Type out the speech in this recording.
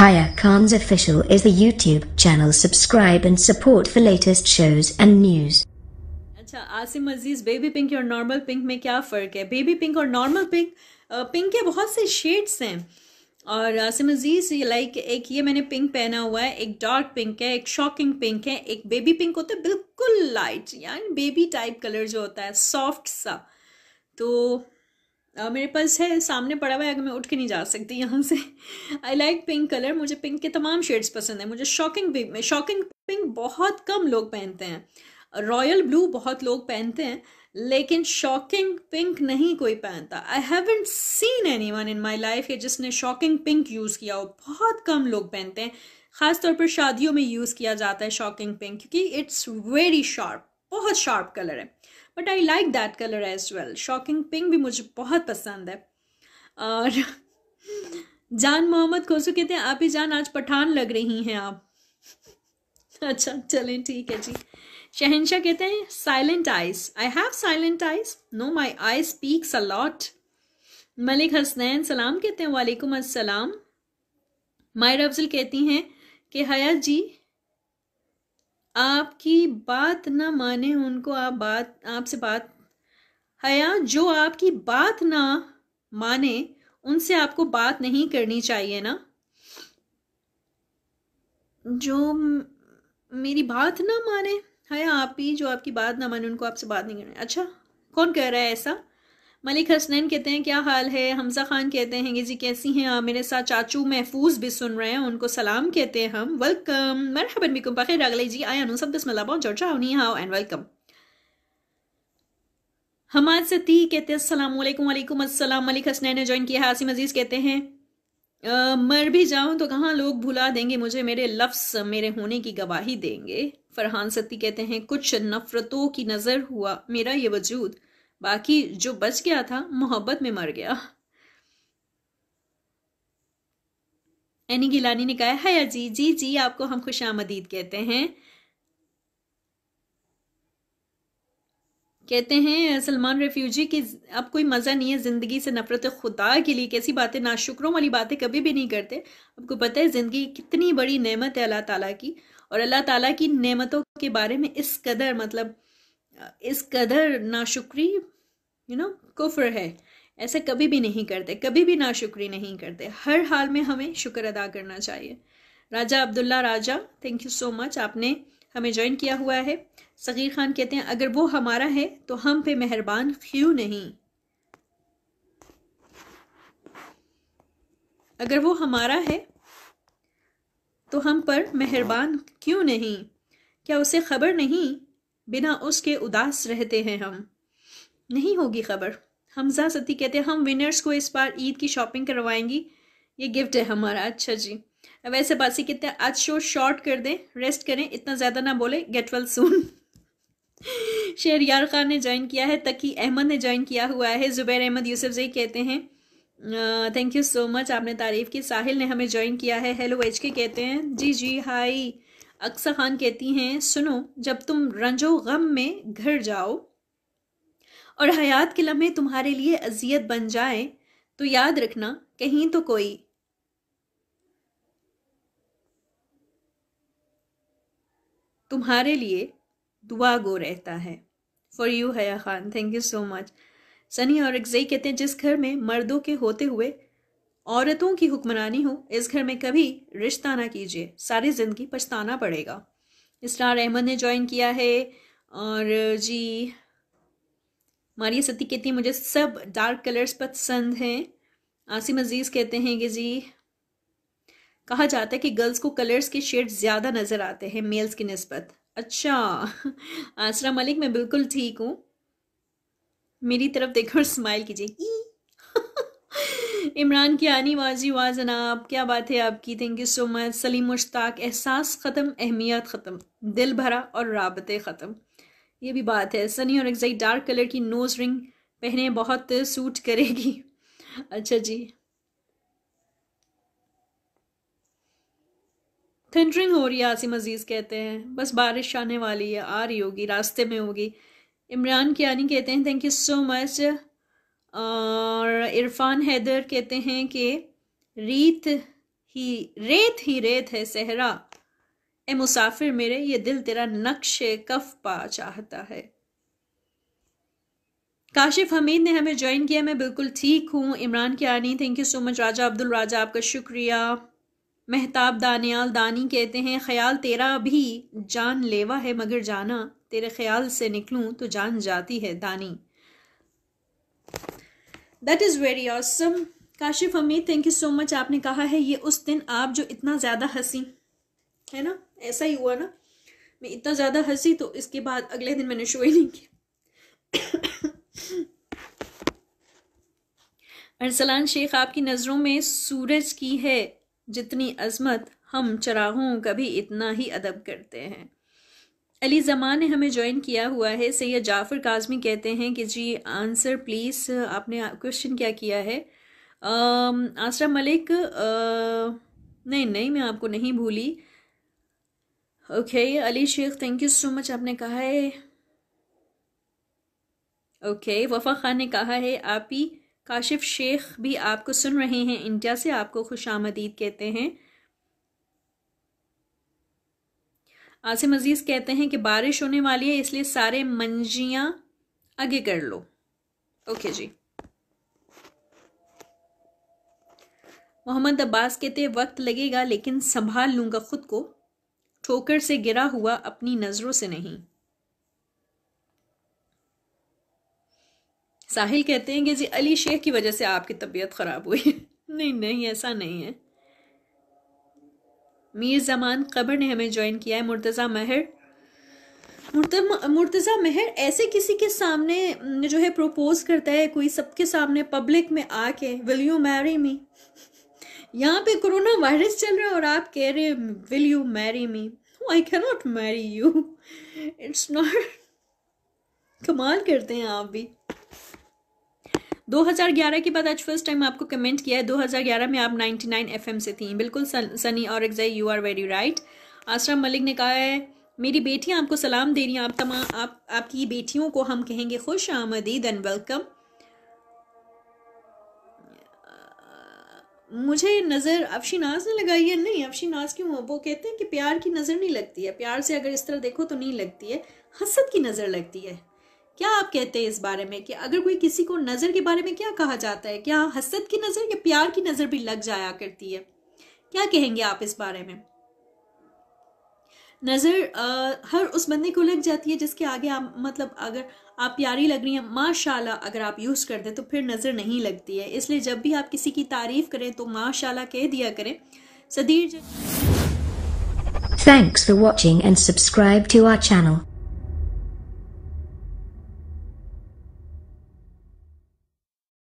Aya Khan's Official is the YouTube channel. Subscribe and support for latest shows and news. अच्छा Asim Aziz baby pink और normal pink में क्या फ़र्क है baby pink और नॉर्मल पिंक पिंक के बहुत से शेड्स हैं और आसिम अजीज लाइक एक ये मैंने पिंक पहना हुआ है एक डार्क पिंक है एक शॉकिंग पिंक है एक बेबी पिंक होता है बिल्कुल लाइट यानी बेबी टाइप कलर जो होता है सॉफ्ट सा तो Uh, मेरे पास है सामने पड़ा हुआ है अगर मैं उठ के नहीं जा सकती यहाँ से आई लाइक पिंक कलर मुझे पिंक के तमाम शेड्स पसंद है मुझे शॉकिंग में शॉकिंग पिंक बहुत कम लोग पहनते हैं रॉयल ब्लू बहुत लोग पहनते हैं लेकिन शॉकिंग पिंक नहीं कोई पहनता I haven't seen anyone in my life ये जिसने शॉकिंग पिंक यूज़ किया हो बहुत कम लोग पहनते हैं ख़ासतौर पर शादियों में यूज़ किया जाता है शॉकिंग पिंक क्योंकि इट्स वेरी शार्प बहुत शार्प कलर है but I like that colour as well shocking pink भी मुझे बहुत पसंद है और जान मोहम्मद खोसू कहते हैं आप ही जान आज पठान लग रही हैं आप अच्छा चलें ठीक है जी शहनशाह कहते हैं silent eyes I have silent eyes no my eye speaks a lot Malik Hasnain सलाम कहते हैं वालेकुम असलम मायर अफजल कहती हैं कि हयात जी आपकी बात ना माने उनको आप बात आपसे बात हया जो आपकी बात ना माने उनसे आपको बात नहीं करनी चाहिए ना जो मेरी बात ना माने हया आप ही जो आपकी बात ना माने उनको आपसे बात नहीं करनी अच्छा कौन कह रहा है ऐसा मलिक हसनैन कहते हैं क्या हाल है हमजा खान कहते हैं जी कैसी हैं आप मेरे साथ चाचू महफूज भी सुन रहे हैं उनको सलाम कहते हैं हम वेलकम मरहबन बिकुम बखैर अगले जी आया सब बिस्मिल्लाह बहुत जॉर्जा होनी how and welcome Hamad Sati कहते हैं अस्सलाम वालेकुम वालेकुम मलिक हसनैन ने ज्वाइन किया है आसिम अजीज कहते हैं आ, मर भी जाऊं तो कहाँ लोग भुला देंगे मुझे मेरे लफ्स मेरे होने की गवाही देंगे फरहान सती कहते हैं कुछ नफरतों की नज़र हुआ मेरा ये वजूद बाकी जो बच गया था मोहब्बत में मर गया एनी गिलानी ने कहा है अजी जी जी आपको हम खुश आमदीद कहते हैं कहते हैं सलमान रेफ्यूजी की अब कोई मज़ा नहीं है ज़िंदगी से नफरत खुदा के लिए कैसी बातें नाशुकरों वाली बातें कभी भी नहीं करते आपको पता है ज़िंदगी कितनी बड़ी नेमत है अल्लाह ताला की और अल्लाह ताला की नेमतों के बारे में इस कदर मतलब इस कदर नाशुक्री यू नो कुफर है ऐसा कभी भी नहीं करते कभी भी नाशुक्री नहीं करते हर हाल में हमें शुक्र अदा करना चाहिए Raja Abdullah Raja thank you so much आपने हमें ज्वाइन किया हुआ है सगीर खान कहते हैं अगर वो हमारा है तो हम पे मेहरबान क्यों नहीं अगर वो हमारा है तो हम पर मेहरबान क्यों नहीं क्या उसे खबर नहीं बिना उसके उदास रहते हैं हम नहीं होगी खबर हमजा सती कहते हैं हम विनर्स को इस बार ईद की शॉपिंग करवाएंगी ये गिफ्ट है हमारा अच्छा जी वैसे बासी कहते हैं आज शो शॉर्ट कर दें रेस्ट करें इतना ज़्यादा ना बोले गेट वेल सून शेर यार खान ने ज्वाइन किया है तकी अहमद ने ज्वाइन किया हुआ है ज़ुबैर अहमद यूसुफ जई कहते हैं थैंक यू सो मच आपने तारीफ़ की साहिल ने हमें ज्वाइन किया है हेलो एच के कहते हैं जी जी हाई अक्सर खान कहती हैं सुनो जब तुम रंजो गम में घर जाओ और हयात के लम्हे तुम्हारे लिए अजियत बन जाए तो याद रखना कहीं तो कोई तुम्हारे लिए दुआ गो रहता है for you Haya Khan thank you so much Sunny और एग्जई कहते हैं जिस घर में मर्दों के होते हुए औरतों की हुक्मरानी हो इस घर में कभी रिश्ता ना कीजिए सारी ज़िंदगी पछताना पड़ेगा इसरार अहमद ने ज्वाइन किया है और जी मारिया सती कहती हैं मुझे सब डार्क कलर्स पसंद हैं आसिम अजीज़ कहते हैं कि जी कहा जाता है कि गर्ल्स को कलर्स के शेड ज़्यादा नज़र आते हैं मेल्स की नस्बत अच्छा आसरा मलिक मैं बिल्कुल ठीक हूँ मेरी तरफ देखो और स्माइल कीजिए इमरान की आनी वाजी वाजन जनाब क्या बात है आपकी thank you so much Salim Mushtaq एहसास ख़त्म अहमियत ख़त्म दिल भरा और रबते ख़त्म ये भी बात है सनी और एग्जैक्ट डार्क कलर की नोज रिंग पहने बहुत सूट करेगी अच्छा जी थंडरिंग हो रही है आसिम अजीज़ कहते हैं बस बारिश आने वाली है आ रही होगी रास्ते में होगी इमरान कियानी कहते हैं थैंक यू सो मच और इरफान हैदर कहते हैं कि रीत ही रेत ही रेत है सहरा ए मुसाफिर मेरे ये दिल तेरा नक्श कफ पा चाहता है काशिफ हमीद ने हमें ज्वाइन किया मैं बिल्कुल ठीक हूँ Imran Kiani thank you so much Raja Abdul Raja आपका शुक्रिया महताब दानियाल दानी कहते हैं ख्याल तेरा भी जान लेवा है मगर जाना तेरे ख्याल से निकलूं तो जान जाती है Dani that is very awesome Kashif Hameed thank you so much आपने कहा है ये उस दिन आप जो इतना ज़्यादा हंसी है ना ऐसा ही हुआ ना मैं इतना ज़्यादा हंसी तो इसके बाद अगले दिन मैंने शो ही नहीं किया अरसलान शेख आपकी नज़रों में सूरज की है जितनी अजमत हम चराहों का भी इतना ही अदब करते हैं अली ज़मान ने हमें ज्वाइन किया हुआ है सैयद जाफ़र काजमी कहते हैं कि जी आंसर प्लीज़ आपने क्वेश्चन क्या किया है आसरा मलिक आ, नहीं नहीं मैं आपको नहीं भूली okay Ali Shaikh thank you so much आपने कहा है okay वफा खान ने कहा है आप ही काशिफ शेख भी आपको सुन रहे हैं इंडिया से आपको खुश आमदीद कहते हैं आसिम अजीज कहते हैं कि बारिश होने वाली है इसलिए सारे मंजियां आगे कर लो ओके जी मोहम्मद अब्बास कहते वक्त लगेगा लेकिन संभाल लूंगा खुद को ठोकर से गिरा हुआ अपनी नजरों से नहीं साहिल कहते हैं कि जी अली शेख की वजह से आपकी तबीयत खराब हुई नहीं नहीं ऐसा नहीं है मीर जमान कबर ने हमें ज्वाइन किया है मुर्तज़ा महर मुर्तज़ा महर ऐसे किसी के सामने जो है प्रोपोज करता है कोई सबके सामने पब्लिक में आके विल यू मैरी मी यहाँ पे कोरोना वायरस चल रहा है और आप कह रहे will you marry me I not marry you it's not कमाल करते हैं आप भी 2011 के बाद आज फर्स्ट टाइम आपको कमेंट किया है 2011 में आप 99 एफएम से थी बिल्कुल सनी और एग्जाई you are very right Asra Malik ने कहा है मेरी बेटियां आपको सलाम दे रही हैं आप तमाम आप आपकी बेटियों को हम कहेंगे खुश आमदीद एंड वेलकम मुझे नज़र अफशी नाज ने लगाई है नहीं अफशी नाज क्यों वो कहते हैं कि प्यार की नज़र नहीं लगती है प्यार से अगर इस तरह देखो तो नहीं लगती है हसद की नज़र लगती है क्या आप कहते हैं इस बारे में कि अगर कोई किसी को नज़र के बारे में क्या कहा जाता है क्या हसद की नज़र या प्यार की नज़र भी लग जाया करती है क्या कहेंगे आप इस बारे में नज़र हर उस बंदे को लग जाती है जिसके आगे आप मतलब अगर आप प्यारी लग रही हैं माशाल्लाह अगर आप यूज़ कर दें तो फिर नज़र नहीं लगती है इसलिए जब भी आप किसी की तारीफ़ करें तो माशाल्लाह कह दिया करें Sadir thanks for watching and subscribe to our channel